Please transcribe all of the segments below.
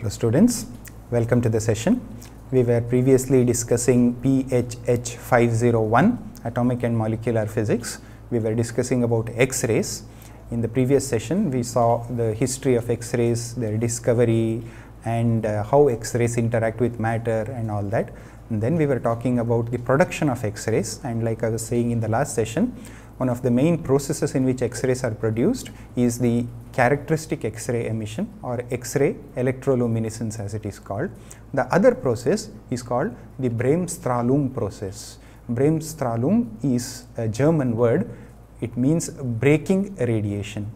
Hello students, welcome to the session. We were previously discussing PHH 501 Atomic and Molecular Physics. We were discussing about X-rays. In the previous session, we saw the history of X-rays, their discovery and uh, how X-rays interact with matter and all that. And then we were talking about the production of X-rays and like I was saying in the last session, one of the main processes in which X-rays are produced is the characteristic X-ray emission or X-ray electroluminescence as it is called. The other process is called the Bremsstrahlung process. Bremsstrahlung is a German word, it means breaking radiation.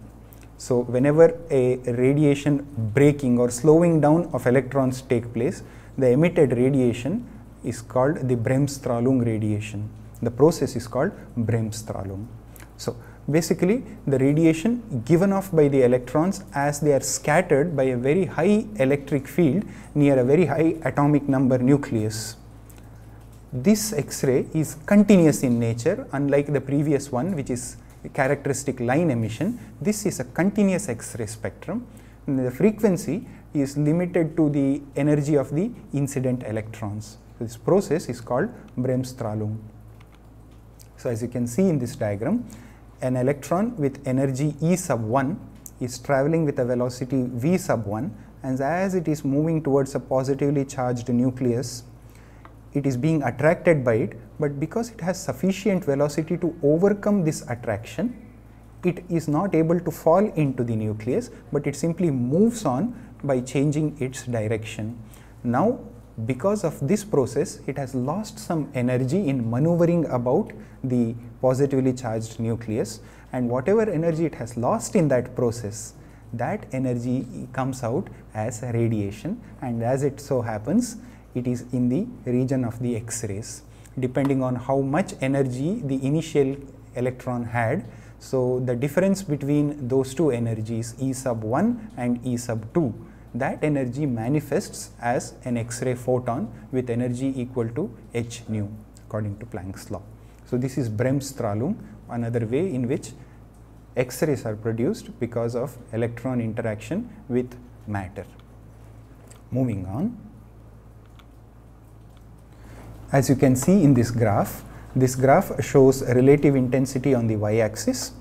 So, whenever a radiation breaking or slowing down of electrons take place, the emitted radiation is called the Bremsstrahlung radiation. The process is called Bremsstrahlung. So, basically the radiation given off by the electrons as they are scattered by a very high electric field near a very high atomic number nucleus. This X-ray is continuous in nature unlike the previous one which is characteristic line emission. This is a continuous X-ray spectrum and the frequency is limited to the energy of the incident electrons. So, this process is called Bremsstrahlung. So, as you can see in this diagram, an electron with energy E sub 1 is traveling with a velocity V sub 1 and as it is moving towards a positively charged nucleus, it is being attracted by it, but because it has sufficient velocity to overcome this attraction, it is not able to fall into the nucleus, but it simply moves on by changing its direction. Now, because of this process it has lost some energy in maneuvering about the positively charged nucleus and whatever energy it has lost in that process that energy comes out as radiation and as it so happens it is in the region of the x-rays depending on how much energy the initial electron had. So, the difference between those two energies E sub 1 and E sub 2 that energy manifests as an X-ray photon with energy equal to h nu according to Planck's law. So, this is Bremsstrahlung, another way in which X-rays are produced because of electron interaction with matter. Moving on, as you can see in this graph, this graph shows relative intensity on the y-axis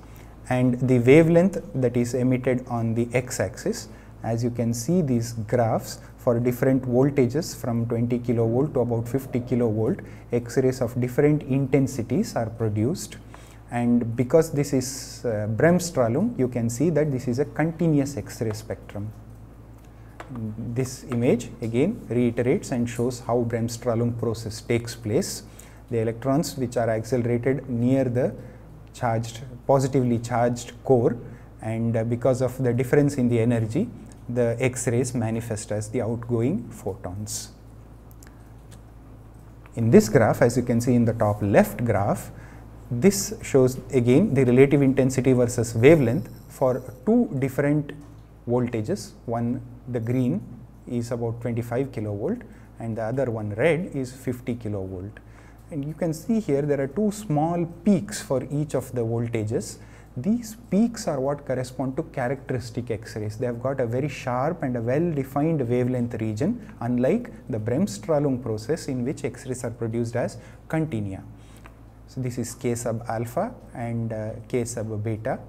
and the wavelength that is emitted on the x-axis as you can see these graphs for different voltages from 20 kilovolt to about 50 kilovolt x-rays of different intensities are produced and because this is uh, bremsstrahlung you can see that this is a continuous x-ray spectrum. This image again reiterates and shows how bremsstrahlung process takes place. The electrons which are accelerated near the charged positively charged core and uh, because of the difference in the energy the X-rays manifest as the outgoing photons. In this graph, as you can see in the top left graph, this shows again the relative intensity versus wavelength for two different voltages. One, the green is about 25 kilovolt and the other one red is 50 kilovolt. And you can see here there are two small peaks for each of the voltages these peaks are what correspond to characteristic X-rays. They have got a very sharp and a well-defined wavelength region unlike the Bremsstrahlung process in which X-rays are produced as continua. So this is K sub alpha and uh, K sub beta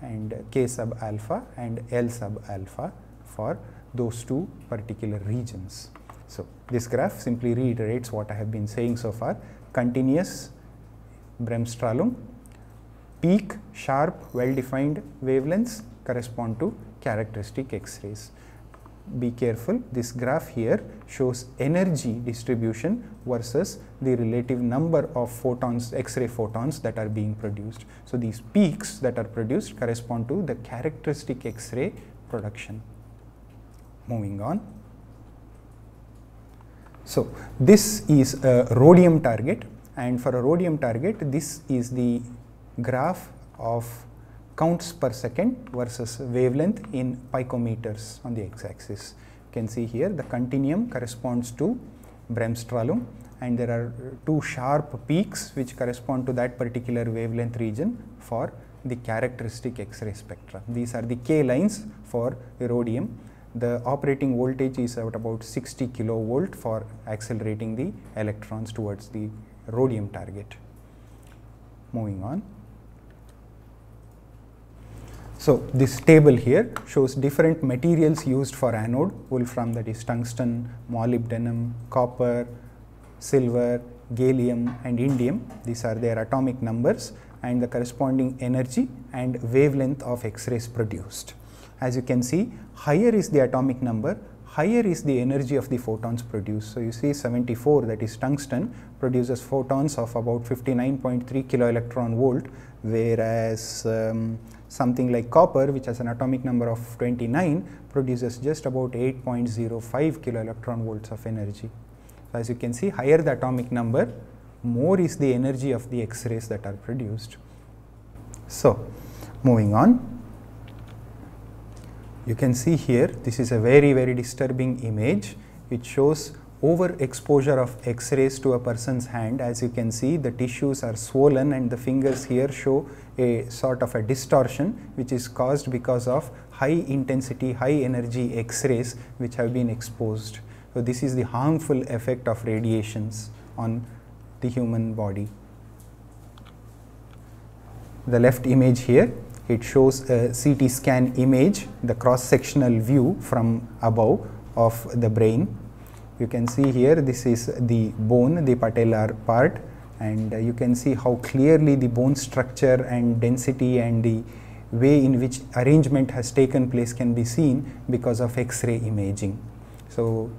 and uh, K sub alpha and L sub alpha for those two particular regions. So this graph simply reiterates what I have been saying so far, continuous Bremsstrahlung peak sharp well-defined wavelengths correspond to characteristic X-rays. Be careful this graph here shows energy distribution versus the relative number of photons X-ray photons that are being produced. So, these peaks that are produced correspond to the characteristic X-ray production. Moving on. So, this is a rhodium target and for a rhodium target this is the graph of counts per second versus wavelength in picometers on the x-axis. You can see here the continuum corresponds to Bremsstrahlung and there are two sharp peaks which correspond to that particular wavelength region for the characteristic X-ray spectra. These are the K lines for rhodium. The operating voltage is at about 60 kilovolt for accelerating the electrons towards the rhodium target. Moving on. So this table here shows different materials used for anode, wolfram that is tungsten, molybdenum, copper, silver, gallium and indium. These are their atomic numbers and the corresponding energy and wavelength of X-rays produced. As you can see, higher is the atomic number, higher is the energy of the photons produced. So you see 74 that is tungsten produces photons of about 59.3 kilo electron volt whereas um, something like copper which has an atomic number of 29 produces just about 8.05 kilo electron volts of energy. So as you can see higher the atomic number more is the energy of the X-rays that are produced. So moving on you can see here, this is a very, very disturbing image. It shows overexposure of x-rays to a person's hand. As you can see, the tissues are swollen and the fingers here show a sort of a distortion which is caused because of high intensity, high energy x-rays which have been exposed. So, this is the harmful effect of radiations on the human body. The left image here it shows a CT scan image, the cross-sectional view from above of the brain. You can see here this is the bone, the patellar part and uh, you can see how clearly the bone structure and density and the way in which arrangement has taken place can be seen because of X-ray imaging. So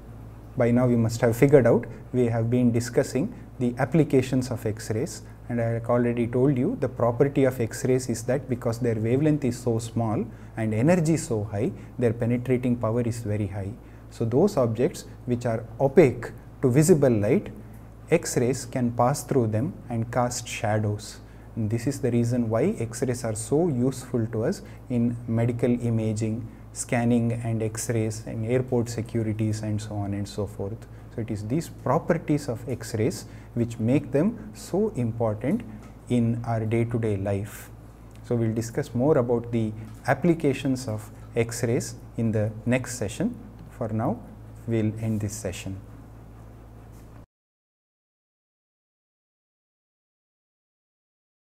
by now you must have figured out we have been discussing the applications of X-rays and I already told you the property of X-rays is that because their wavelength is so small and energy so high, their penetrating power is very high. So, those objects which are opaque to visible light, X-rays can pass through them and cast shadows. And this is the reason why X-rays are so useful to us in medical imaging, scanning and X-rays and airport securities and so on and so forth. So, it is these properties of X-rays which make them so important in our day-to-day -day life. So, we will discuss more about the applications of X-rays in the next session. For now, we will end this session.